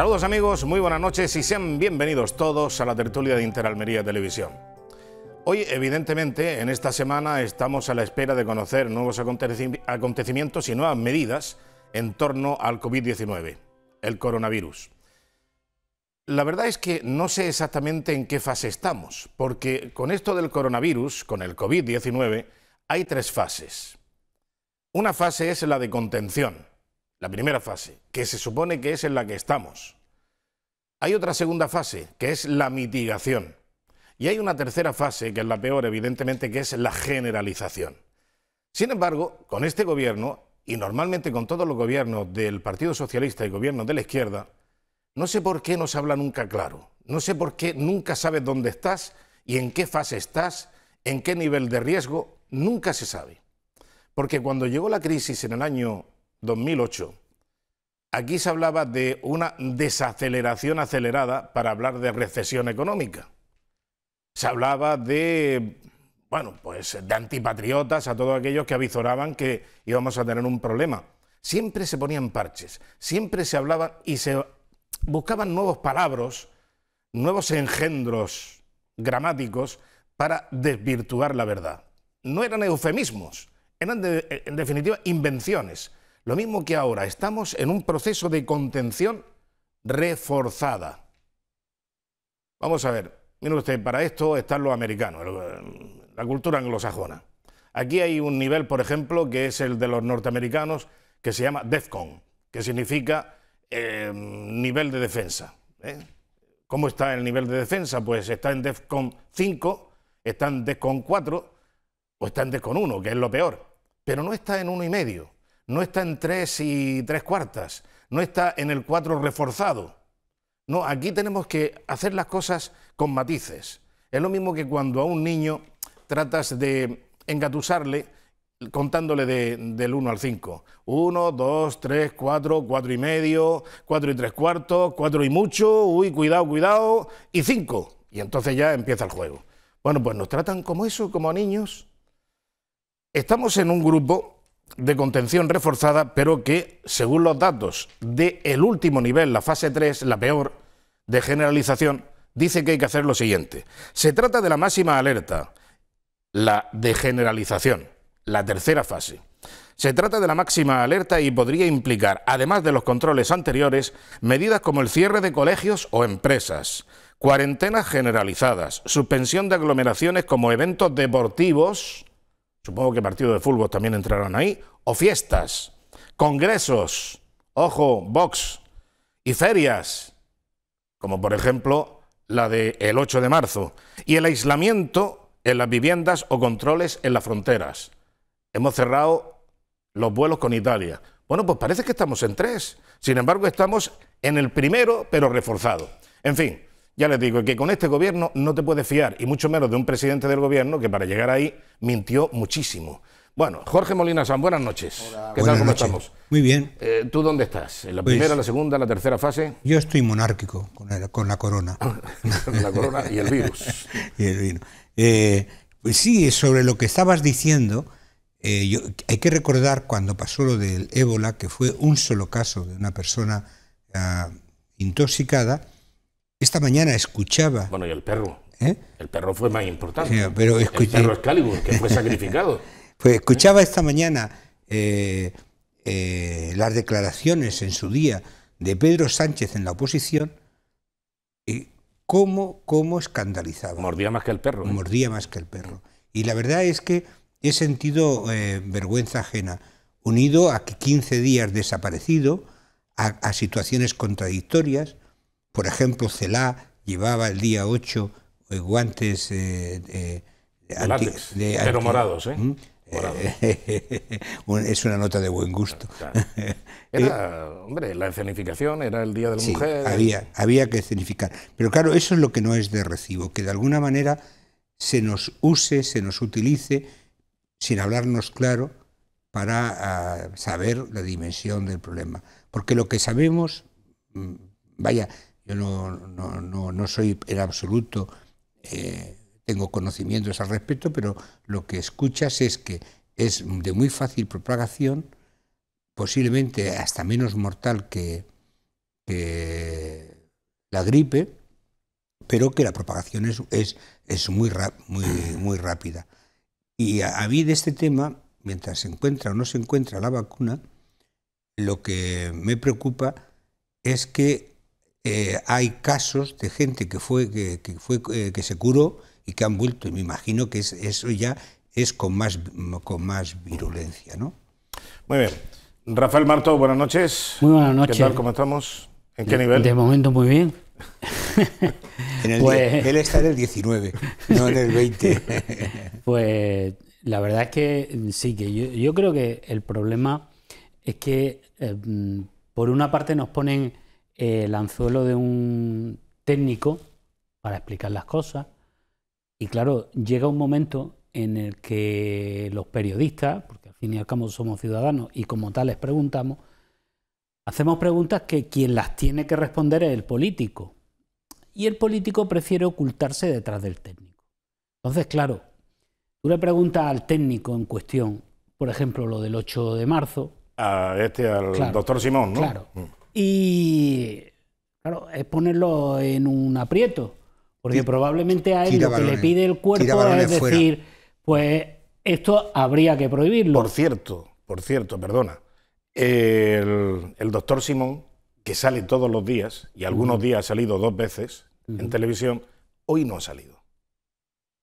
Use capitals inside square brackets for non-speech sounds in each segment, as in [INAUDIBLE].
Saludos amigos, muy buenas noches y sean bienvenidos todos a la tertulia de Interalmería Televisión. Hoy, evidentemente, en esta semana estamos a la espera de conocer nuevos acontecimientos y nuevas medidas en torno al COVID-19, el coronavirus. La verdad es que no sé exactamente en qué fase estamos, porque con esto del coronavirus, con el COVID-19, hay tres fases. Una fase es la de contención, la primera fase, que se supone que es en la que estamos. Hay otra segunda fase, que es la mitigación. Y hay una tercera fase, que es la peor, evidentemente, que es la generalización. Sin embargo, con este gobierno, y normalmente con todos los gobiernos del Partido Socialista y gobiernos de la izquierda, no sé por qué no se habla nunca claro, no sé por qué nunca sabes dónde estás y en qué fase estás, en qué nivel de riesgo, nunca se sabe. Porque cuando llegó la crisis en el año 2008. Aquí se hablaba de una desaceleración acelerada para hablar de recesión económica. Se hablaba de, bueno, pues de antipatriotas, a todos aquellos que avizoraban que íbamos a tener un problema. Siempre se ponían parches, siempre se hablaban y se buscaban nuevos palabras, nuevos engendros gramáticos para desvirtuar la verdad. No eran eufemismos, eran en definitiva invenciones lo mismo que ahora, estamos en un proceso de contención reforzada. Vamos a ver, miren usted, para esto están los americanos, eh, la cultura anglosajona. Aquí hay un nivel, por ejemplo, que es el de los norteamericanos, que se llama DEFCON, que significa eh, nivel de defensa. ¿eh? ¿Cómo está el nivel de defensa? Pues está en DEFCON 5, está en DEFCON 4 o está en DEFCON 1, que es lo peor, pero no está en uno y medio no está en tres y tres cuartas, no está en el 4 reforzado. No, aquí tenemos que hacer las cosas con matices. Es lo mismo que cuando a un niño tratas de engatusarle contándole del 1 al 5. 1, 2, 3, 4, 4 y medio, 4 y 3 cuartos, 4 y mucho, uy, cuidado, cuidado, y 5. Y entonces ya empieza el juego. Bueno, pues nos tratan como eso, como a niños. Estamos en un grupo de contención reforzada, pero que, según los datos de el último nivel, la fase 3, la peor de generalización, dice que hay que hacer lo siguiente. Se trata de la máxima alerta, la de generalización, la tercera fase. Se trata de la máxima alerta y podría implicar, además de los controles anteriores, medidas como el cierre de colegios o empresas, cuarentenas generalizadas, suspensión de aglomeraciones como eventos deportivos, supongo que partidos de fútbol también entraron ahí, o fiestas, congresos, ojo, box, y ferias, como por ejemplo la del el 8 de marzo, y el aislamiento en las viviendas o controles en las fronteras. Hemos cerrado los vuelos con Italia. Bueno, pues parece que estamos en tres. Sin embargo, estamos en el primero, pero reforzado. En fin, ya les digo que con este gobierno no te puedes fiar, y mucho menos de un presidente del gobierno que para llegar ahí mintió muchísimo. Bueno, Jorge Molina San, buenas noches. ¿Qué tal? ¿Cómo estamos? Muy bien. Eh, ¿Tú dónde estás? ¿En la pues primera, la segunda, la tercera fase? Yo estoy monárquico con, la corona. [LAUGHS] la corona y el virus. [LAUGHS] Eh, pues sí, sobre lo que estabas diciendo, eh, hay que recordar cuando pasó lo del ébola, que fue un solo caso de una persona ah, intoxicada, esta mañana escuchaba. Bueno, y el perro. ¿eh? El perro fue más importante. pero escuché... El perro que fue [LAUGHS] sacrificado. pues escuchaba esta mañana eh, eh, las declaraciones en su día de Pedro Sánchez en la oposición y cómo, cómo escandalizaba. Mordía más que el perro. Mordía más que el perro. Y la verdad es que he sentido vergüenza ajena, unido a que 15 días desaparecido, a situaciones contradictorias, por ejemplo, Celá llevaba el día 8 eh, guantes eh, eh, de, pero morados, ¿eh? ¿Mm? [LAUGHS] es una nota de buen gusto. [LAUGHS] Era, hombre, la escenificación era el Día de la Mujer. Había, había que escenificar. Pero claro, eso es lo que no es de recibo, que de alguna manera se nos use, se nos utilice, sin hablarnos claro, para ah, saber la dimensión del problema. Porque lo que sabemos, mm, vaya, yo no, soy en absoluto, eh, tengo conocimientos al respecto, pero lo que escuchas es que es de muy fácil propagación, posiblemente hasta menos mortal que, la gripe, pero que la propagación es, es, muy, muy, muy rápida. Y a, a mí de este tema, mientras se encuentra o no se encuentra la vacuna, lo que me preocupa es que eh, hay casos de gente que fue, que, fue eh, que se curó y que han vuelto. Y me imagino que eso ya es con más, con más virulencia. ¿no? Muy bien. Rafael Marto, buenas noches. Muy buenas noches. ¿Qué ¿Cómo estamos? ¿En qué nivel? De momento muy bien. [LAUGHS] Pues él está en el 19, [LAUGHS] no en el 20. [LAUGHS] pues la verdad es que sí, que yo, creo que el problema es que eh, mm, por una parte nos ponen el anzuelo de un técnico para explicar las cosas. Y claro, llega un momento en el que los periodistas, porque al fin y al cabo somos ciudadanos y como tales preguntamos, hacemos preguntas que quien las tiene que responder es el político. Y el político prefiere ocultarse detrás del técnico. Entonces, claro, tú le preguntas al técnico en cuestión, por ejemplo, lo del 8 de marzo. A este, al doctor Simón, ¿no? Claro. Mm. Y claro, es ponerlo en un aprieto, porque probablemente a él lo que le pide el cuerpo es decir, pues esto habría que prohibirlo. Por cierto, por cierto, perdona, el, doctor Simón, que sale todos los días, y algunos días ha salido dos veces en televisión, hoy no ha salido.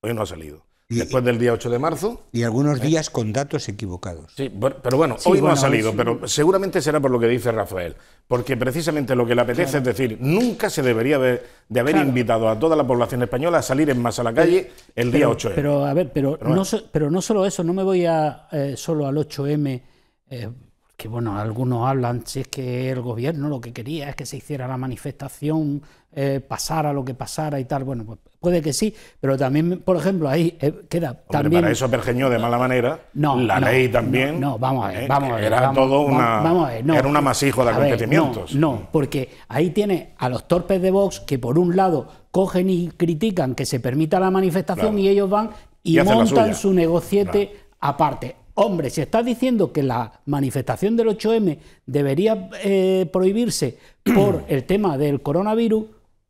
Hoy no ha salido después del día 8 de marzo. Y algunos ¿Eh? días con datos equivocados. Sí, pero bueno, hoy no ha salido, pero seguramente será por lo que dice Rafael, porque precisamente lo que le apetece es decir, nunca se debería de, haber invitado a toda la población española a salir en masa a la calle el día 8M. Pero a ver, pero, no, solo eso, no me voy a, eh, solo al 8M. Eh, que bueno, algunos hablan si es que el gobierno lo que quería es que se hiciera la manifestación, eh, pasara lo que pasara y tal. Bueno, pues Puede que sí, pero también, por ejemplo, ahí eh, queda también. Para eso pergeñó de mala manera. la ley también. No, vamos a ver, eh, Era todo una. era un amasijo de acontecimientos. no, porque ahí tiene a los torpes de Vox que por un lado cogen y critican que se permita la manifestación y ellos van y, montan su negociete aparte. Hombre, si estás diciendo que la manifestación del 8M debería eh, prohibirse por [CLEARS THROAT] el tema del coronavirus,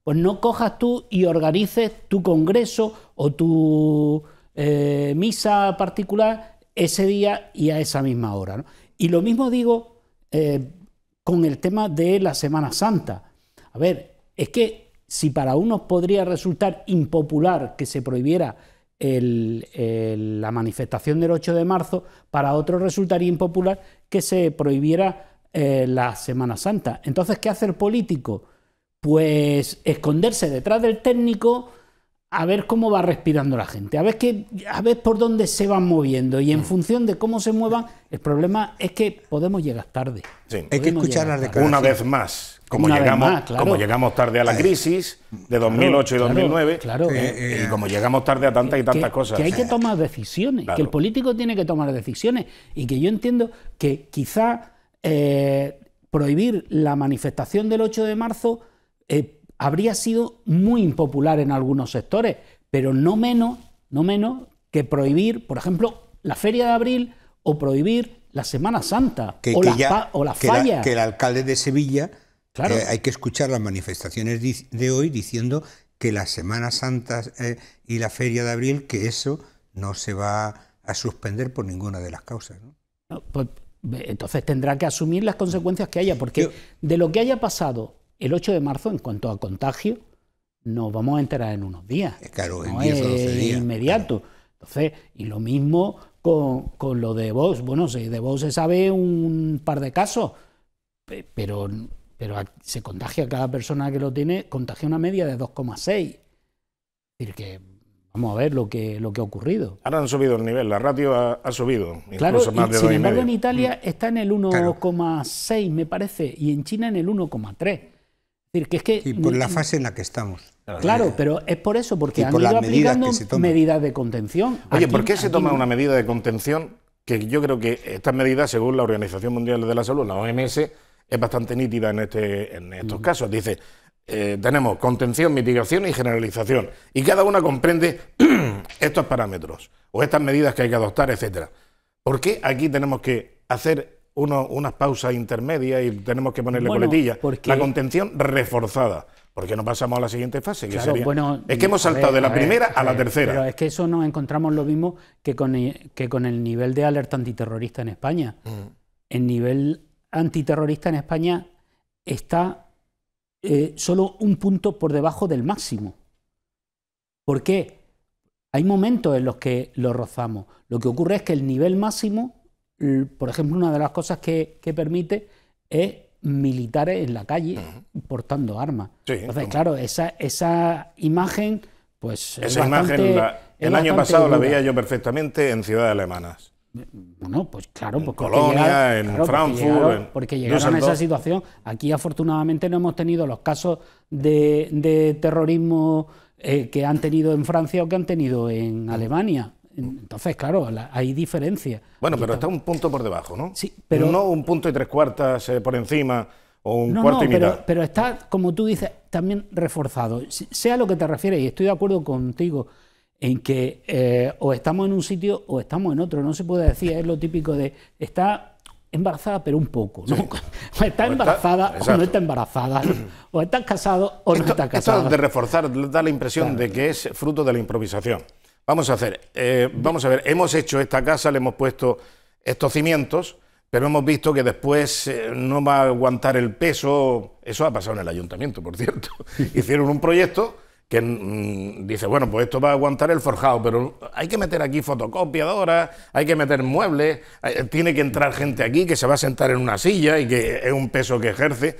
pues no cojas tú y organices tu congreso o tu eh, misa particular ese día y a esa misma hora. Y lo mismo digo eh, con el tema de la Semana Santa. A ver, es que si para unos podría resultar impopular que se prohibiera la manifestación del 8 de marzo, para otros resultaría impopular que se prohibiera eh, la Semana Santa. Entonces, ¿qué hacer político? pues esconderse detrás del técnico a ver cómo va respirando la gente, a ver, que, a ver por dónde se van moviendo y en mm. función de cómo se muevan, el problema es que podemos llegar tarde. Sí. Hay que escuchar las declaraciones. Una vez más, como, llegamos, llegamos tarde a la eh, crisis de 2008 y 2009, claro, eh, eh, y como llegamos tarde a tantas y tantas cosas. Que hay que tomar decisiones, que el político tiene que tomar decisiones, y que yo entiendo que quizá prohibir la manifestación del 8 de marzo eh, habría sido muy impopular en algunos sectores, pero no menos, no menos que prohibir, por ejemplo, la feria de abril o prohibir la Semana Santa o, las, que fallas. que el alcalde de Sevilla, claro. Eh, hay que escuchar las manifestaciones de hoy diciendo que la Semana Santa eh, y la feria de abril, que eso no se va a suspender por ninguna de las causas. Pues, entonces tendrá que asumir las consecuencias que haya, porque de lo que haya pasado el 8 de marzo, en cuanto a contagio, nos vamos a enterar en unos días. Claro, en días. Inmediato. Entonces, y lo mismo con, lo de Vox. Bueno, de vos se sabe un par de casos, pero, pero se contagia cada persona que lo tiene, contagia una media de 2,6. Es decir, que vamos a ver lo que, lo que ha ocurrido. Ahora han subido el nivel, la ratio ha, subido. Claro, sin embargo en Italia mm. está en el 1,6 me parece, y en China en el 1,3 es que... Y por la fase en la que estamos. Claro, pero es por eso, porque han ido aplicando medidas, de contención. Oye, ¿por qué se toma una medida de contención que yo creo que estas medidas, según la Organización Mundial de la Salud, la OMS, es bastante nítida en, este, en estos mm. casos? Dice, eh, tenemos contención, mitigación y generalización. Y cada una comprende [CLEARS THROAT] estos parámetros o estas medidas que hay que adoptar, etcétera. ¿Por qué aquí tenemos que hacer unas pausas intermedias y tenemos que ponerle bueno, La contención reforzada. Porque no pasamos a la siguiente fase. es que hemos saltado de la primera a, la tercera. Pero es que eso nos encontramos lo mismo que con el, que con el nivel de alerta antiterrorista en España. Mm. El nivel antiterrorista en España está eh, solo un punto por debajo del máximo. ¿Por qué? Hay momentos en los que lo rozamos. Lo que ocurre es que el nivel máximo Mm, por ejemplo, una de las cosas que, permite es militares en la calle portando armas. Entonces, claro, esa, esa imagen, pues... Esa bastante, imagen, el año pasado la veía yo perfectamente en ciudades alemanas. Eh, bueno, pues claro, en porque Colonia, en Frankfurt, porque llegaron a esa situación. Aquí afortunadamente no hemos tenido los casos de, terrorismo eh, que han tenido en Francia o que han tenido en Alemania. Entonces, claro, hay diferencia. Bueno, pero está un punto por debajo, ¿no? Sí, pero... No un punto y tres cuartas eh, por encima o un cuarto y mitad. Pero, pero está, como tú dices, también reforzado. Sea lo que te refieres, y estoy de acuerdo contigo en que eh, o estamos en un sitio o estamos en otro. No se puede decir, es lo típico de está embarazada, pero un poco. [LAUGHS] está embarazada o no está embarazada. O estás casado o no está casado. Esto de reforzar da la impresión de que es fruto de la improvisación. Vamos a hacer, eh, vamos a ver, hemos hecho esta casa, le hemos puesto estos cimientos, pero hemos visto que después eh, no va a aguantar el peso. Eso ha pasado en el ayuntamiento, por cierto. [LAUGHS] Hicieron un proyecto que mm, dice, bueno, pues esto va a aguantar el forjado, pero hay que meter aquí fotocopiadoras, hay que meter muebles, eh, tiene que entrar gente aquí que se va a sentar en una silla y que es un peso que ejerce.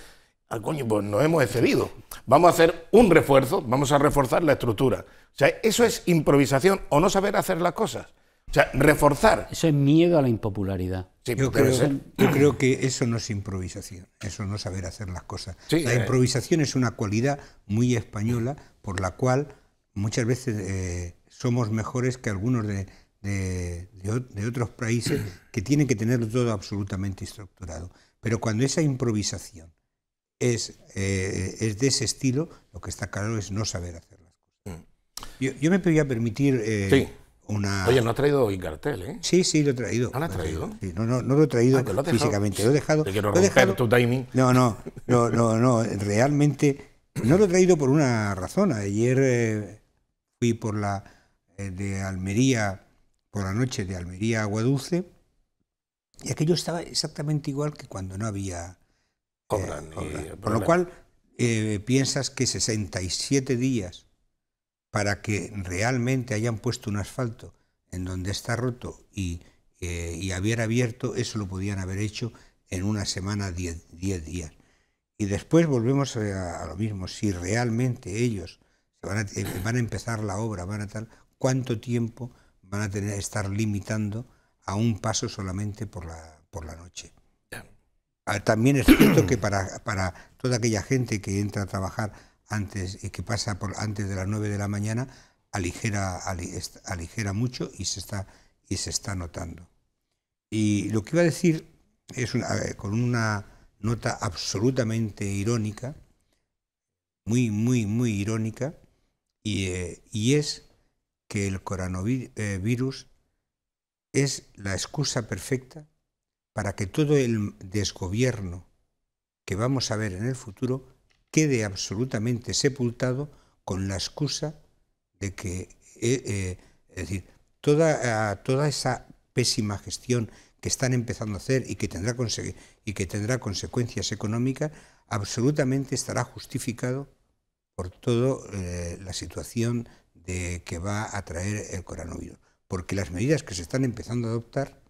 Ah, coño, pues nos hemos excedido. Vamos a hacer un refuerzo, vamos a reforzar la estructura. O sea, eso es improvisación o no saber hacer las cosas. O sea, reforzar. Eso es miedo a la impopularidad. yo, creo, que eso no es improvisación, eso no saber hacer las cosas. la eh. improvisación es una cualidad muy española por la cual muchas veces eh, somos mejores que algunos de, de, otros países que tienen que tenerlo todo absolutamente estructurado. Pero cuando esa improvisación es, eh, es de ese estilo, lo que está claro es no saber hacer las cosas. Mm. Yo, yo me podía permitir eh, una... Oye, no ha traído hoy cartel, ¿eh? Sí, sí, lo he traído. ¿No lo ha traído? no, no, no lo he traído ah, físicamente, lo he dejado... Te quiero lo tu timing. No, no, no, no, realmente no lo he traído por una razón. Ayer eh, fui por la de Almería, por la noche de Almería Agua dulce y aquello estaba exactamente igual que cuando no había eh, eh, por lo cual, eh, piensas que 67 días para que realmente hayan puesto un asfalto en donde está roto y, eh, abierto, eso lo podían haber hecho en una semana, 10 días. Y después volvemos a, lo mismo, si realmente ellos van a, van a empezar la obra, van a tal, ¿cuánto tiempo van a tener, estar limitando a un paso solamente por la, por la noche? Ah, también es cierto que para, toda aquella gente que entra a trabajar antes y que pasa por antes de las 9 de la mañana, aligera, aligera mucho y se, está, y se está notando. Y lo que iba a decir es con una nota absolutamente irónica, muy, muy, muy irónica, y, eh, y es que el coronavirus eh, es la excusa perfecta para que todo el desgobierno que vamos a ver en el futuro quede absolutamente sepultado con la excusa de que, eh, eh, es decir, toda, eh, toda esa pésima gestión que están empezando a hacer y que tendrá, y que tendrá consecuencias económicas, absolutamente estará justificado por toda la situación de que va a traer el coronavirus. Porque las medidas que se están empezando a adoptar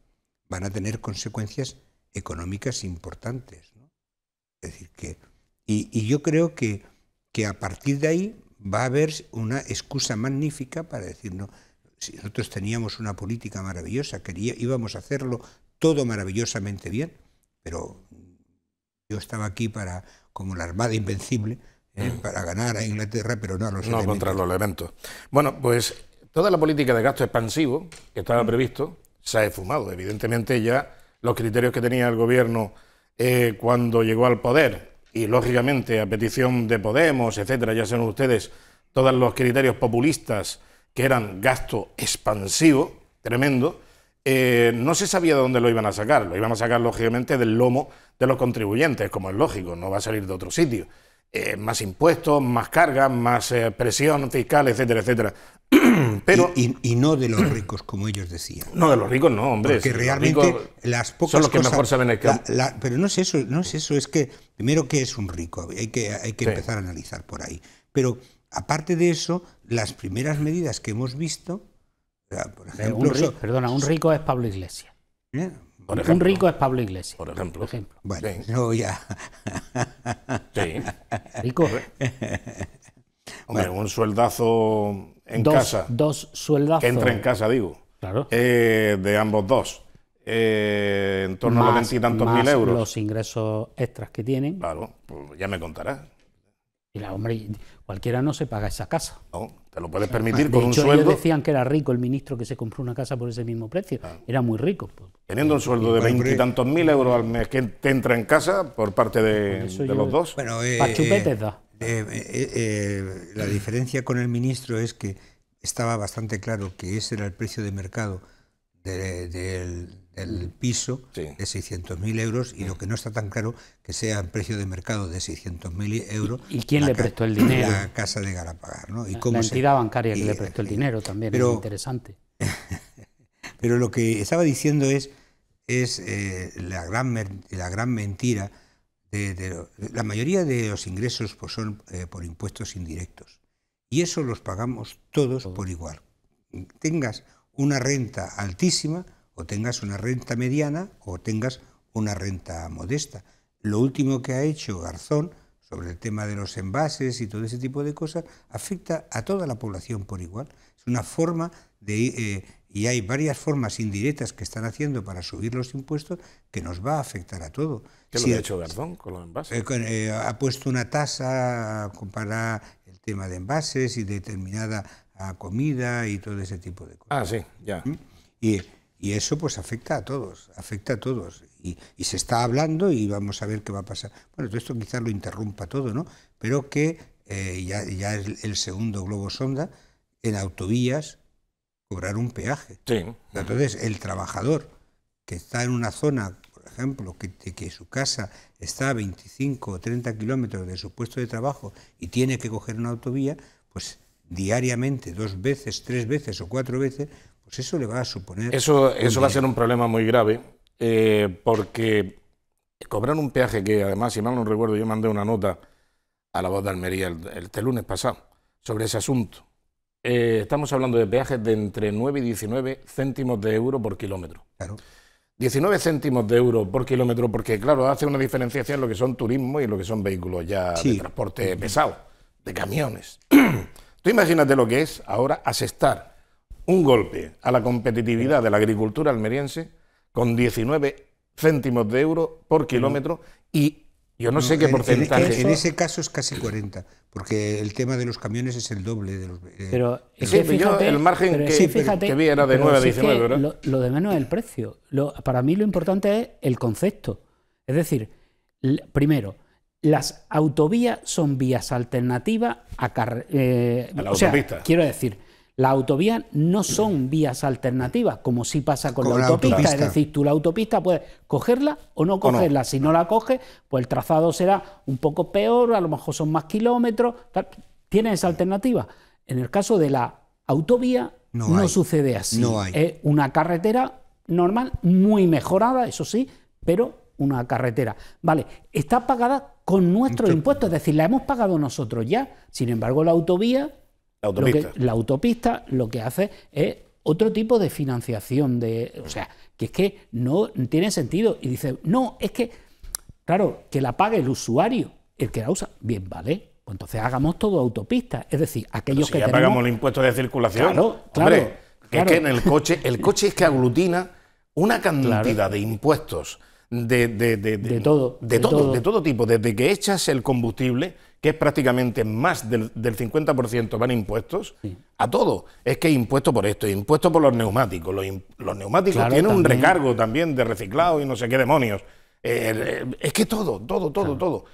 van a tener consecuencias económicas importantes. Es decir, que, y, yo creo que, que, a partir de ahí va a haber una excusa magnífica para decir, no, si nosotros teníamos una política maravillosa, quería, íbamos a hacerlo todo maravillosamente bien, pero yo estaba aquí para, como la Armada Invencible, ¿eh? mm. para ganar a Inglaterra, pero no a los No contra los elementos. Bueno, pues toda la política de gasto expansivo que estaba mm. previsto se ha fumado. Evidentemente ya los criterios que tenía el gobierno eh, cuando llegó al poder y lógicamente a petición de Podemos, etcétera, ya saben ustedes todos los criterios populistas que eran gasto expansivo, tremendo, eh, no se sabía de dónde lo iban a sacar. Lo iban a sacar, lógicamente, del lomo de los contribuyentes, como es lógico, no va a salir de otro sitio. Eh, más impuestos, más cargas, más presión fiscal, etcétera, etcétera. [CLEARS THROAT] Pero, y, no de los ricos, como ellos decían. No, de los ricos no, hombre. Porque realmente las pocas Son los que mejor saben el que Pero no es eso, no es eso, es que primero ¿qué es un rico, hay que, hay que empezar a analizar por ahí. Pero aparte de eso, las primeras medidas que hemos visto, perdona, un rico es Pablo Iglesias. ¿Eh? un rico es Pablo Iglesias. Por ejemplo. Bueno, ya. Sí. Rico. [LAUGHS] [LAUGHS] Hombre, un sueldazo en dos, casa. Dos sueldazos. entra en casa, digo. Claro. Eh, de ambos dos. Eh, en torno a los veintitantos mil euros. Los ingresos extras que tienen. Claro, pues ya me contarás. Y la hombre, cualquiera no se paga esa casa. No, te lo puedes permitir con un sueldo. decían que era rico el ministro que se compró una casa por ese mismo precio. Ah. Era muy rico. Pues. Teniendo un sueldo de veintitantos mil euros al mes que te entra en casa por parte de, los dos. Bueno, eh, eh, eh, eh, la diferencia con el ministro es que estaba bastante claro que ese era el precio de mercado del, piso de 600.000 euros y lo que no está tan claro que sea el precio de mercado de 600.000 euros. ¿Y, quién le prestó el dinero? La casa de garapagar, ¿no? la entidad bancaria que le prestó el dinero también, es interesante. [LAUGHS] pero lo que estaba diciendo es, es la, gran, la gran mentira la mayoría de los ingresos pues, son eh, por impuestos indirectos. Y eso los pagamos todos por igual. Tengas una renta altísima o tengas una renta mediana o tengas una renta modesta. Lo último que ha hecho Garzón sobre el tema de los envases y todo ese tipo de cosas afecta a toda la población por igual. Es una forma de eh, y hay varias formas indirectas que están haciendo para subir los impuestos que nos va a afectar a todo. ¿Qué lo ha hecho Garzón con los envases? Eh, eh, ha puesto una tasa para el tema de envases y determinada ah, comida y todo ese tipo de cosas. Ah, sí, ya. ¿Mm? Y, y eso pues afecta a todos, afecta a todos. Y, se está hablando y vamos a ver qué va a pasar. Bueno, todo esto quizás lo interrumpa todo, ¿no? Pero que eh, ya, ya, es el segundo globo sonda en autovías cobrar un peaje. Sí. Entonces, el trabajador que está en una zona, por ejemplo, que, que su casa está a 25 o 30 kilómetros de su puesto de trabajo y tiene que coger una autovía, pues diariamente, dos veces, tres veces o cuatro veces, pues eso le va a suponer... Eso, eso va a ser un problema muy grave, eh, porque cobrar un peaje que además, si mal no recuerdo, yo mandé una nota a la voz de Almería el, el lunes pasado sobre ese asunto eh, estamos hablando de peajes de entre 9 y 19 céntimos de euro por kilómetro. Claro. 19 céntimos de euro por kilómetro, porque claro, hace una diferenciación en lo que son turismo y lo que son vehículos ya de transporte pesado, de camiones. [CLEARS THROAT] Tú imagínate lo que es ahora asestar un golpe a la competitividad de la agricultura almeriense con 19 céntimos de euro por kilómetro y yo no, sé qué porcentaje. En, ese caso es casi 40, porque el tema de los camiones es el doble de los. Eh, pero fíjate, el margen que, era de 9 a 19, Lo, de menos es el precio. para mí lo importante es el concepto. Es decir, primero, las autovías son vías alternativas a, eh, quiero decir, ...la autovía no son vías alternativas, como sí pasa con, la, autopista. Es decir, tú la autopista puedes cogerla o no cogerla. Si no la coges, pues el trazado será un poco peor, a lo mejor son más kilómetros. Tienes esa alternativa. En el caso de la autovía, no, sucede así. Es una carretera normal, muy mejorada, eso sí, pero una carretera. Vale, está pagada con nuestros impuestos, es decir, la hemos pagado nosotros ya. Sin embargo, la autovía la autopista. lo que hace es otro tipo de financiación, de, o sea, que es que no tiene sentido. Y dice, no, es que, claro, que la pague el usuario, el que la usa. Bien, vale, pues entonces hagamos todo autopista. Es decir, aquellos si que. Ya pagamos el impuesto de circulación. Claro, claro. es que en el coche, el coche es que aglutina una cantidad de impuestos de, de, de, de todo, todo, de todo tipo, desde que echas el combustible, que es prácticamente más del, 50% van impuestos, a todo. Es que impuesto por esto, impuesto por los neumáticos. Los, neumáticos tienen un recargo también de reciclado y no sé qué demonios. Eh, es que todo, todo, todo, todo.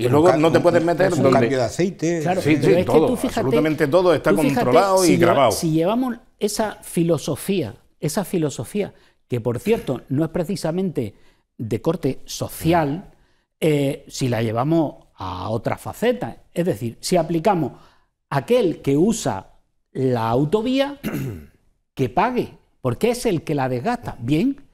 y luego, no te puedes meter. Un cambio de aceite. absolutamente todo está controlado y grabado. si llevamos esa filosofía, esa filosofía que por cierto no es precisamente de corte social, eh, si la llevamos a otra faceta. Es decir, si aplicamos aquel que usa la autovía, [CLEARS THROAT] que pague, porque es el que la desgasta. Bien,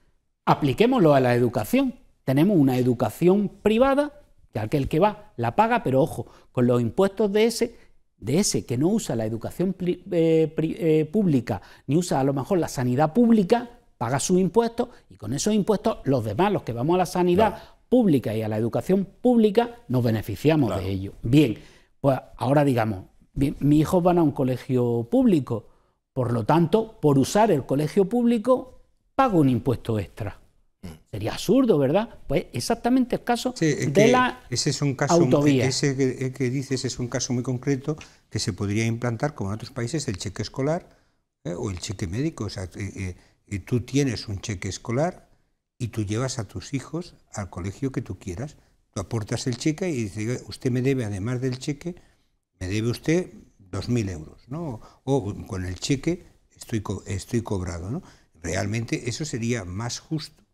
apliquémoslo a la educación. Tenemos una educación privada, que aquel que va la paga, pero ojo, con los impuestos de ese, de ese que no usa la educación eh, eh, pública, ni usa a lo mejor la sanidad pública, paga sus impuestos y con esos impuestos los demás, los que vamos a la sanidad pública y a la educación pública, nos beneficiamos de ello. Bien, pues ahora digamos, mis hijos van a un colegio público, por lo tanto, por usar el colegio público, pago un impuesto extra. Mm. Sería absurdo, ¿verdad? Pues exactamente el caso de la ese es un caso, eh, que, dices es un caso muy concreto que se podría implantar, como en otros países, el cheque escolar eh, o el cheque médico. O sea, eh, y tú tienes un cheque escolar y tú llevas a tus hijos al colegio que tú quieras. Tú aportas el cheque y dices, usted me debe, además del cheque, me debe usted 2.000 euros, ¿no? O con el cheque estoy, estoy cobrado, ¿no? Realmente eso sería más justo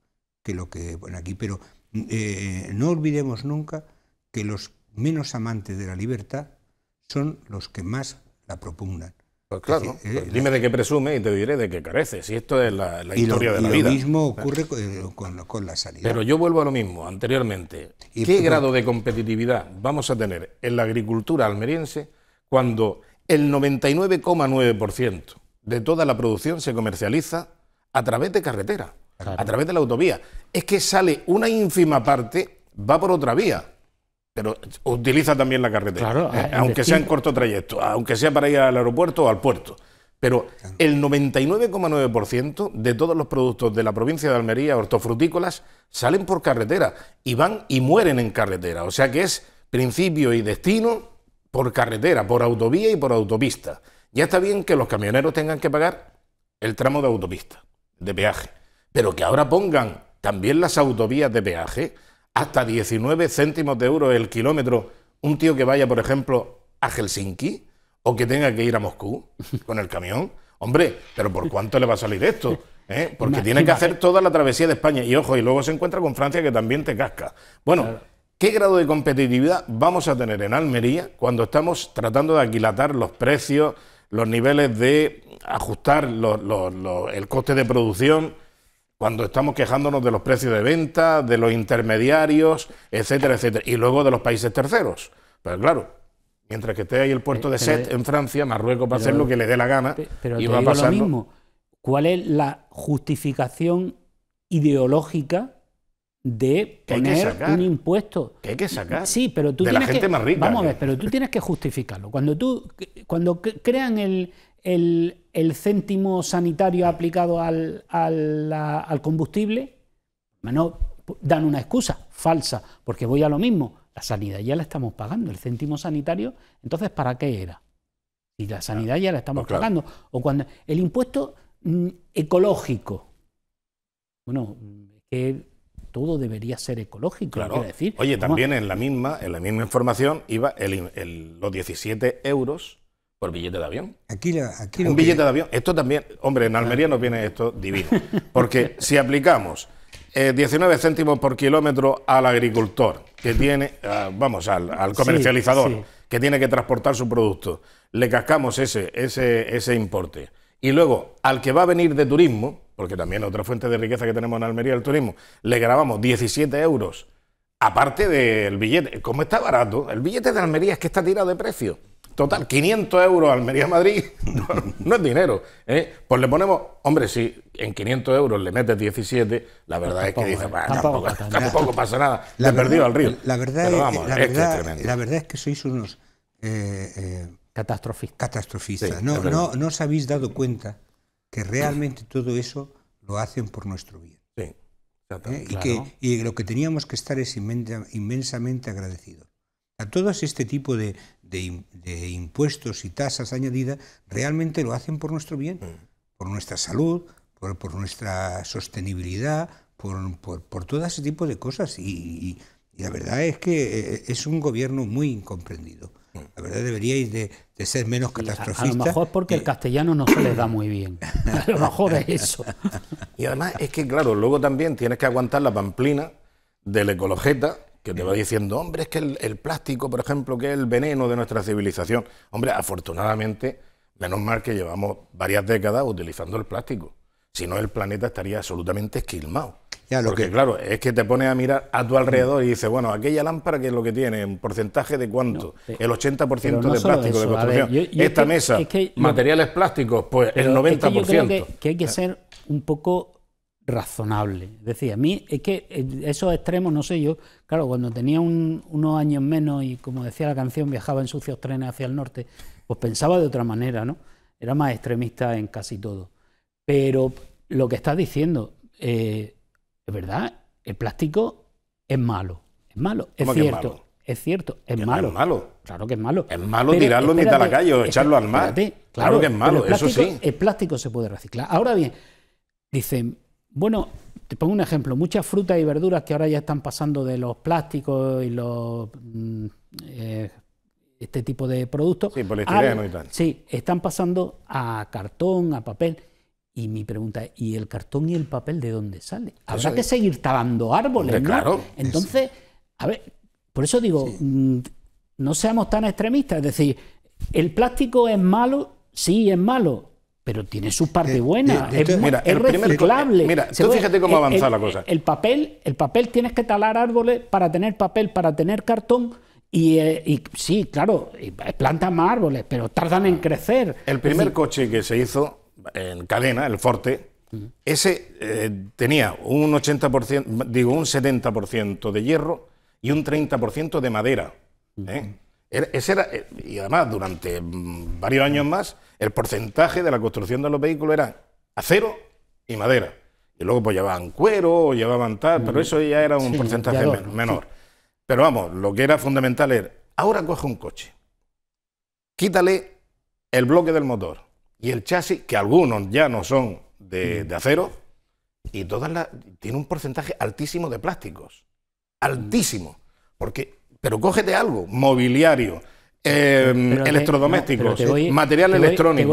que lo que bueno, aquí, pero eh, no olvidemos nunca que los menos amantes de la libertad son los que más la propugnan. Pues, pues claro, pues dime de qué presume y te diré de qué carece, si esto es la, historia de la y Lo mismo ocurre con, eh, la salida. Pero yo vuelvo a lo mismo, anteriormente. ¿Qué grado de competitividad vamos a tener en la agricultura almeriense cuando el 99,9% de toda la producción se comercializa a través de carretera, a través de la autovía? Es que sale una ínfima parte, va por otra vía. Pero utiliza también la carretera, eh, aunque sea en corto trayecto, aunque sea para ir al aeropuerto o al puerto. Pero el 99,9% de todos los productos de la provincia de Almería, hortofrutícolas, salen por carretera y van y mueren en carretera. O sea que es principio y destino por carretera, por autovía y por autopista. Ya está bien que los camioneros tengan que pagar el tramo de autopista, de peaje, pero que ahora pongan también las autovías de peaje hasta 19 céntimos de euro el kilómetro un tío que vaya, por ejemplo, a Helsinki o que tenga que ir a Moscú con el camión? Hombre, pero ¿por cuánto le va a salir esto? ¿Eh? Porque tiene que hacer toda la travesía de España. Y ojo, y luego se encuentra con Francia que también te casca. Bueno, ¿qué grado de competitividad vamos a tener en Almería cuando estamos tratando de aquilatar los precios, los niveles de ajustar el coste de producción? cuando estamos quejándonos de los precios de venta, de los intermediarios, etcétera, etcétera, y luego de los países terceros. Pero pues claro, mientras que esté ahí el puerto de eh, Set en Francia, Marruecos va a hacer lo que le dé la gana pero y va a lo mismo. ¿Cuál es la justificación ideológica de poner un impuesto. Que hay que sacar. Sí, pero tú tienes que, Vamos a ver, pero tú tienes que justificarlo. Cuando tú cuando crean el, el céntimo sanitario aplicado al, combustible, dan una excusa falsa, porque voy a lo mismo, la sanidad ya la estamos pagando, el céntimo sanitario, entonces ¿para qué era? Si la sanidad ya la estamos pues pagando. O cuando el impuesto mm, ecológico. Bueno, que todo debería ser ecológico, decir. Oye, también en la misma, en la misma información iba los 17 euros por billete de avión. Aquí, Un billete de avión. Esto también, hombre, en Almería nos viene esto divino. Porque [LAUGHS] si aplicamos 19 eh, céntimos por kilómetro al agricultor, que tiene, ah, vamos, al, comercializador, que tiene que transportar su producto, le cascamos ese, ese, ese importe. Y luego, al que va a venir de turismo, porque también otra fuente de riqueza que tenemos en Almería, el turismo, le grabamos 17 euros aparte del billete. Como está barato, el billete de Almería es que está tirado de precio. Total, 500 euros Almería-Madrid [LAUGHS] no, es dinero. ¿eh? Pues le ponemos, hombre, si en 500 euros le metes 17, la verdad es que dice ¿eh? tampoco, pasa nada, la he perdido al río. La verdad, es que la verdad es que sois unos eh, catastrofistas. no, os habéis dado cuenta que realmente todo eso lo hacen por nuestro bien. Sí, y, que, lo que teníamos que estar es inmensamente agradecidos. A todos este tipo de, de, impuestos y tasas añadidas realmente lo hacen por nuestro bien, mm. por nuestra salud, por, nuestra sostenibilidad, por, por, todo ese tipo de cosas. Y, la verdad es que eh, es un gobierno muy incomprendido. Mm. La verdad deberíais de, de ser menos catastrofistas. A, lo mejor porque el castellano no se les da muy bien. [LAUGHS] A lo mejor es eso. Y además es que, claro, luego también tienes que aguantar la pamplina del ecologeta que te va diciendo, hombre, es que el, plástico, por ejemplo, que es el veneno de nuestra civilización. Hombre, afortunadamente, menos mal que llevamos varias décadas utilizando el plástico. Si no, el planeta estaría absolutamente esquilmado. Porque, claro, es que te pones a mirar a tu alrededor y dices, bueno, aquella lámpara, que es lo que tiene? ¿Un porcentaje de cuánto? el 80% de plástico de construcción. Esta mesa, materiales plásticos, pues el 90%. yo creo que, hay que eh. ser un poco razonable. Es decir, a mí es que eh, esos extremos, no sé yo, claro, cuando tenía unos años menos y como decía la canción, viajaba en sucios trenes hacia el norte, pues pensaba de otra manera, ¿no? Era más extremista en casi todo. Pero lo que estás diciendo, eh, es verdad, el plástico es malo, es malo, es cierto. Es cierto, es malo. malo. Claro que es malo. Es malo tirarlo en mitad de la calle o echarlo al mar. claro, que es malo, eso sí. El plástico se puede reciclar. Ahora bien, dicen, bueno, te pongo un ejemplo, muchas frutas y verduras que ahora ya están pasando de los plásticos y los mm, eh, este tipo de productos. Sí, ah, y tal. Sí, están pasando a cartón, a papel. Y mi pregunta es, ¿y el cartón y el papel de dónde sale? Habrá que seguir talando árboles, ¿no? Claro, Entonces, a ver, por eso digo, mm, no seamos tan extremistas. Es decir, el plástico es malo, sí es malo, pero tiene su parte buena. De, de, es, mira, reciclable. Eh, mira, tú fíjate cómo avanza la cosa. El papel, el papel tienes que talar árboles para tener papel, para tener cartón. Y, eh, sí, claro, plantan más árboles, pero tardan en ah. crecer. El primer coche que se hizo en cadena, el Forte, ese eh, tenía un 80%, digo, un 70% de hierro y un 30% de madera. ¿eh? Ese era, eh, y además, durante mm, varios años más, el porcentaje de la construcción de los vehículos era acero y madera. Y luego pues llevaban cuero, o llevaban tal, pero eso ya era un porcentaje menor. Pero vamos, lo que era fundamental era, ahora coge un coche, quítale el bloque del motor y el chasis, que algunos ya no son de, acero, y todas las, tiene un porcentaje altísimo de plásticos. Altísimo. Porque pero cógete algo, mobiliario, electrodomésticos, material electrónico.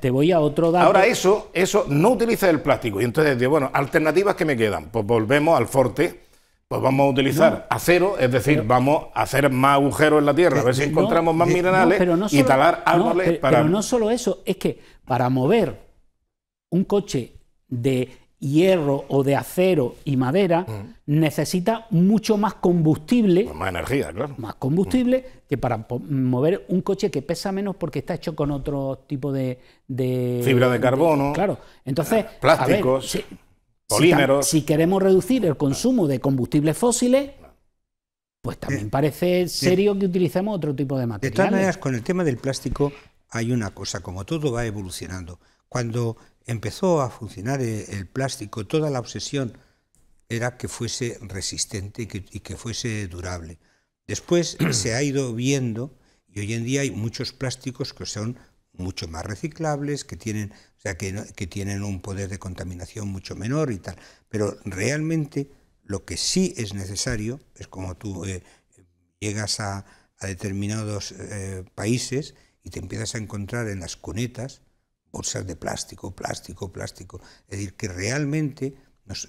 Te voy, a, otro dato. Ahora eso, eso no utiliza el plástico. Y entonces digo, bueno, alternativas que me quedan. Pues volvemos al forte, pues vamos a utilizar acero, es decir, vamos a hacer más agujeros en la tierra, a ver si encontramos más minerales y talar árboles para. Pero no solo eso, es que para mover un coche de hierro o de acero y madera, mm. necesita mucho más combustible. Pues más energía, claro. Más combustible mm. que para mover un coche que pesa menos porque está hecho con otro tipo de. Fibra de carbono. claro. Entonces. plásticos. polímeros. Si, queremos reducir el consumo de combustibles fósiles. Pues eh, también parece eh, serio que utilicemos otro tipo de materiales. De todas maneras, con el tema del plástico hay una cosa, como todo va evolucionando. Cuando empezó a funcionar el plástico, toda la obsesión era que fuese resistente y que, fuese durable. Después [CLEARS THROAT] se ha ido viendo y hoy en día hay muchos plásticos que son mucho más reciclables, que tienen, o sea, que, tienen un poder de contaminación mucho menor y tal. Pero realmente lo que sí es necesario es como tú eh, llegas a, determinados eh, países y te empiezas a encontrar en las cunetas bolsas de plástico, plástico, plástico. Es decir, que realmente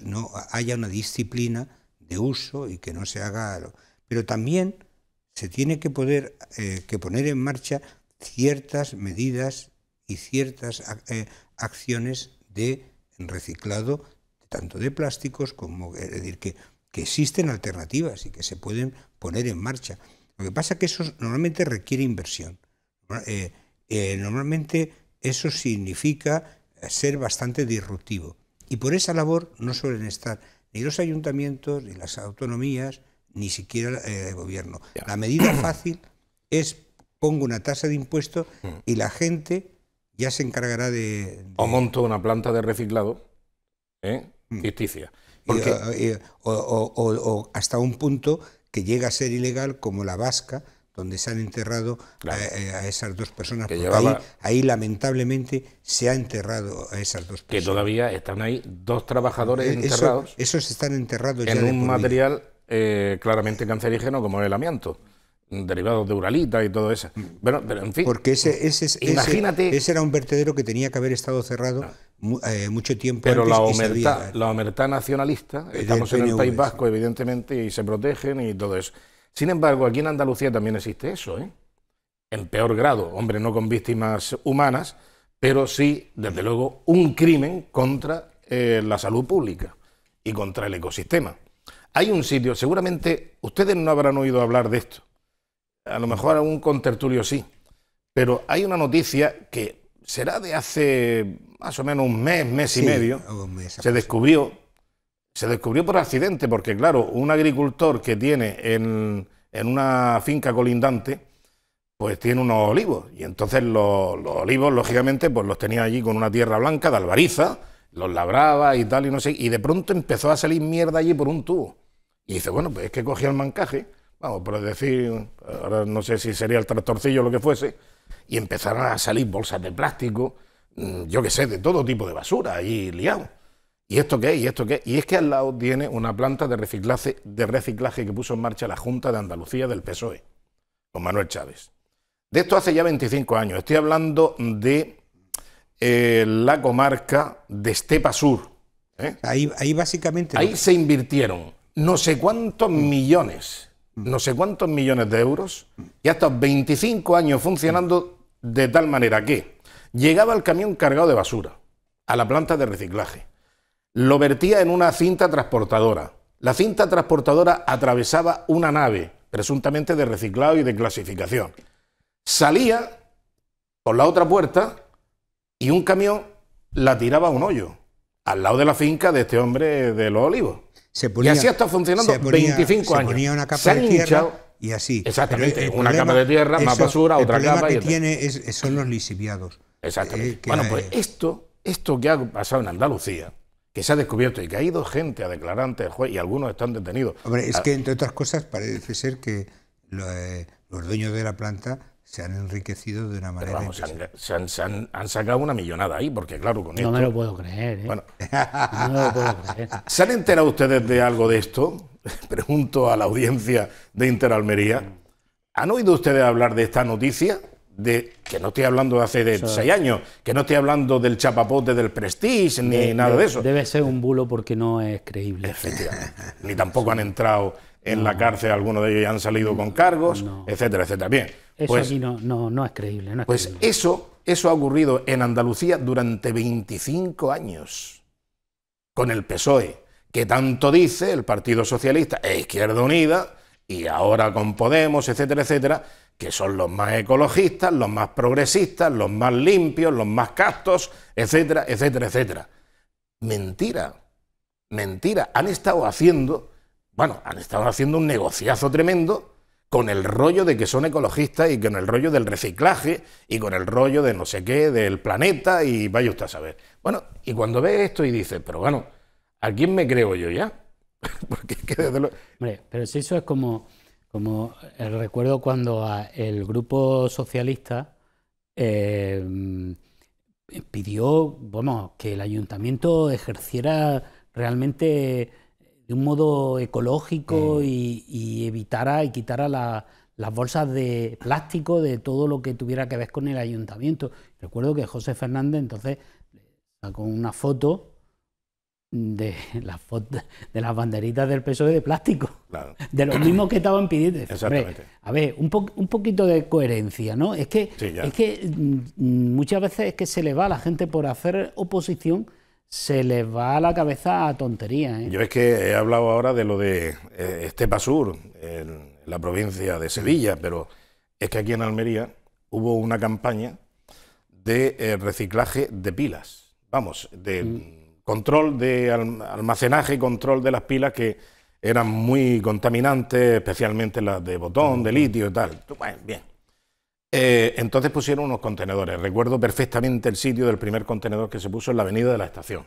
no haya una disciplina de uso y que no se haga... Pero también se tiene que poder eh, que poner en marcha ciertas medidas y ciertas eh, acciones de reciclado tanto de plásticos como es decir que, existen alternativas y que se pueden poner en marcha. Lo que pasa es que eso normalmente requiere inversión. Eh, normalmente eso significa ser bastante disruptivo. Y por esa labor no suelen estar ni los ayuntamientos, ni las autonomías, ni siquiera eh, el gobierno. La medida [CLEARS THROAT] fácil es pongo una tasa de impuesto mm. y la gente ya se encargará de... O monto una planta de reciclado ¿eh? Mm. eh, eh o hasta un punto que llega a ser ilegal como la vasca, donde se han enterrado a, eh, esas dos personas. Que ahí, lamentablemente se ha enterrado a esas dos personas. Que todavía están ahí dos trabajadores eh, eso, enterrados. Esos están enterrados en un material eh, claramente cancerígeno como el amianto derivados de Uralita y todo eso. Bueno, pero en fin. Porque ese, ese, ese, ese era un vertedero que tenía que haber estado cerrado eh, mucho tiempo pero antes. Pero la omería la nacionalista, estamos en el País Vasco, evidentemente, y se protegen y todo eso. Sin embargo, aquí en Andalucía también existe eso, ¿eh? en peor grado, hombre, no con víctimas humanas, pero sí, desde luego, un crimen contra eh, la salud pública y contra el ecosistema. Hay un sitio, seguramente ustedes no habrán oído hablar de esto, a lo mejor algún contertulio sí, pero hay una noticia que será de hace más o menos un mes, mes y medio, se descubrió se descubrió por accidente, porque claro, un agricultor que tiene en, en una finca colindante, pues tiene unos olivos. Y entonces los, olivos, lógicamente, pues los tenía allí con una tierra blanca de albariza, los labraba y tal, y no sé. Y de pronto empezó a salir mierda allí por un tubo. Y dice, bueno, pues es que cogía el mancaje, vamos, por decir, ahora no sé si sería el tractorcillo o lo que fuese, y empezaron a salir bolsas de plástico, mm, yo qué sé, de todo tipo de basura ahí liado. ¿Y esto qué? ¿Y esto qué? Y es que al lado tiene una planta de reciclaje, de reciclaje que puso en marcha la Junta de Andalucía del PSOE, con Manuel Chávez. De esto hace ya 25 años. Estoy hablando de eh, la comarca de Estepa Sur. ¿eh? Ahí, básicamente... Ahí se invirtieron no sé cuántos mm. millones, mm. no sé cuántos millones de euros, y hasta 25 años funcionando mm. de tal manera que llegaba el camión cargado de basura a la planta de reciclaje lo vertía en una cinta transportadora. La cinta transportadora atravesaba una nave, presuntamente de reciclado y de clasificación. Salía por la otra puerta y un camión la tiraba a un hoyo, al lado de la finca de este hombre de los olivos. y así ha estado funcionando 25 años. Se ponía una de y así. Exactamente, una capa de tierra, más basura, otra capa. que y tiene son los lisiviados Exactamente. Eh, bueno, pues esto, esto que ha pasado en Andalucía, que se ha descubierto y que ha ido gente a declarar ante el juez y algunos están detenidos. Hombre, es ah. que entre otras cosas parece ser que eh, los dueños de la planta se han enriquecido de una manera. se, han, sacado una millonada ahí, porque claro, con esto. No me lo puedo creer, ¿eh? Bueno, no lo puedo creer. [LAUGHS] ¿Se han enterado ustedes de algo de esto? [LAUGHS] Pregunto a la audiencia de Interalmería. ¿Han oído ustedes hablar de esta noticia? que no estoy hablando de hace de seis años, que no estoy hablando del chapapote del Prestige ni nada de, eso. Debe ser un bulo porque no es creíble. Efectivamente. ni tampoco han entrado en la cárcel, algunos de ellos y han salido con cargos, etcétera, etcétera. Bien. Eso pues, aquí no, es creíble. pues Eso, eso ha ocurrido en Andalucía durante 25 años con el PSOE, que tanto dice el Partido Socialista e Izquierda Unida, y ahora con Podemos, etcétera, etcétera, que son los más ecologistas, los más progresistas, los más limpios, los más castos, etcétera, etcétera, etcétera. Mentira, mentira. Han estado haciendo, bueno, han estado haciendo un negociazo tremendo con el rollo de que son ecologistas y con el rollo del reciclaje y con el rollo de no sé qué, del planeta y vaya usted a saber. Bueno, y cuando ve esto y dice, pero bueno, ¿a quién me creo yo ya? [LAUGHS] Porque es que desde lo... Hombre, pero si eso es como como el recuerdo cuando el grupo socialista em, pidió, bueno que el ayuntamiento ejerciera realmente de un modo ecológico mm. y, evitara y quitara las bolsas de plástico de todo lo que tuviera que ver con el ayuntamiento. Recuerdo que José Fernández entonces sacó una foto de las de las banderitas del PSOE de plástico. De los mismos que estaban pidiendo. Exactamente. a ver, un, un poquito de coherencia, ¿no? Es que, es que mm, muchas veces es que se le va a la gente por hacer oposición, se le va a la cabeza a tonterías. ¿eh? Yo es que he hablado ahora de lo de eh, Estepa Sur, en la provincia de Sevilla, pero es que aquí en Almería hubo una campaña de eh, reciclaje de pilas. Vamos, de. Mm control de almacenaje y control de las pilas que eran muy contaminantes, especialmente las de botón, de litio y tal. bien. Eh, entonces pusieron unos contenedores. Recuerdo perfectamente el sitio del primer contenedor que se puso en la avenida de la estación.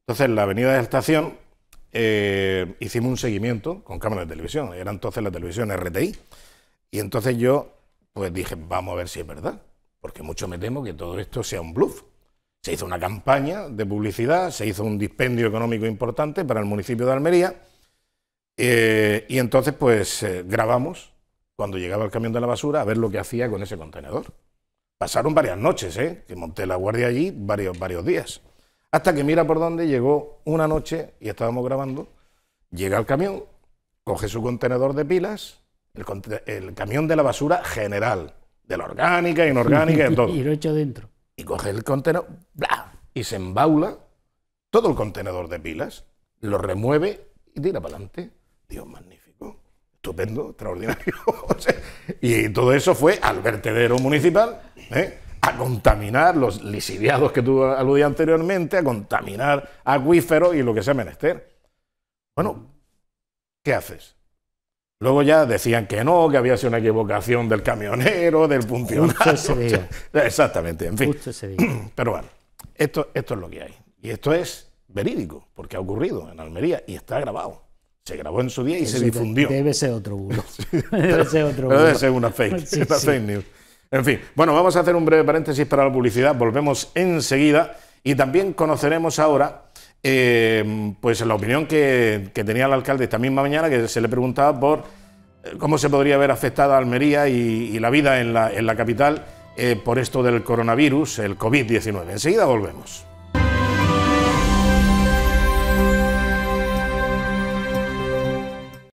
Entonces, en la avenida de la estación eh, hicimos un seguimiento con cámaras de televisión. Era entonces la televisión RTI. Y entonces yo pues dije, vamos a ver si es verdad. Porque mucho me temo que todo esto sea un bluff. Se hizo una campaña de publicidad, se hizo un dispendio económico importante para el municipio de Almería eh, y entonces pues eh, grabamos cuando llegaba el camión de la basura a ver lo que hacía con ese contenedor. Pasaron varias noches, ¿eh? que monté la guardia allí varios, varios días. Hasta que mira por dónde llegó una noche y estábamos grabando, llega el camión, coge su contenedor de pilas, el, camión de la basura general, de la orgánica, inorgánica, y [LAUGHS] todo. y lo echa dentro coge el contenedor, ¡bla! y se embaula todo el contenedor de pilas, lo remueve y tira para adelante. Dios, magnífico, estupendo, extraordinario. [LAUGHS] y todo eso fue al vertedero municipal, ¿eh? a contaminar los lisiviados que tú aludías anteriormente, a contaminar acuíferos y lo que sea menester. Bueno, ¿qué haces? Luego ya decían que no, que había sido una equivocación del camionero, del funcionario. [LAUGHS] Exactamente, en fin. [CLEARS THROAT] Pero bueno, esto, es lo que hay. Y esto es verídico, porque ha ocurrido en Almería y está grabado. Se grabó en su día y se difundió. Debe ser otro bulo. [LAUGHS] [LAUGHS] debe ser otro bulo. Debe ser una fake, fake news. En fin, bueno, vamos a hacer un breve paréntesis para la publicidad. Volvemos enseguida y también conoceremos ahora eh, pues la opinión que, tenía el alcalde esta misma mañana, que se le preguntaba por eh, cómo se podría afectado a Almería y, la vida en la, capital eh, por esto del coronavirus, el COVID-19. Enseguida volvemos.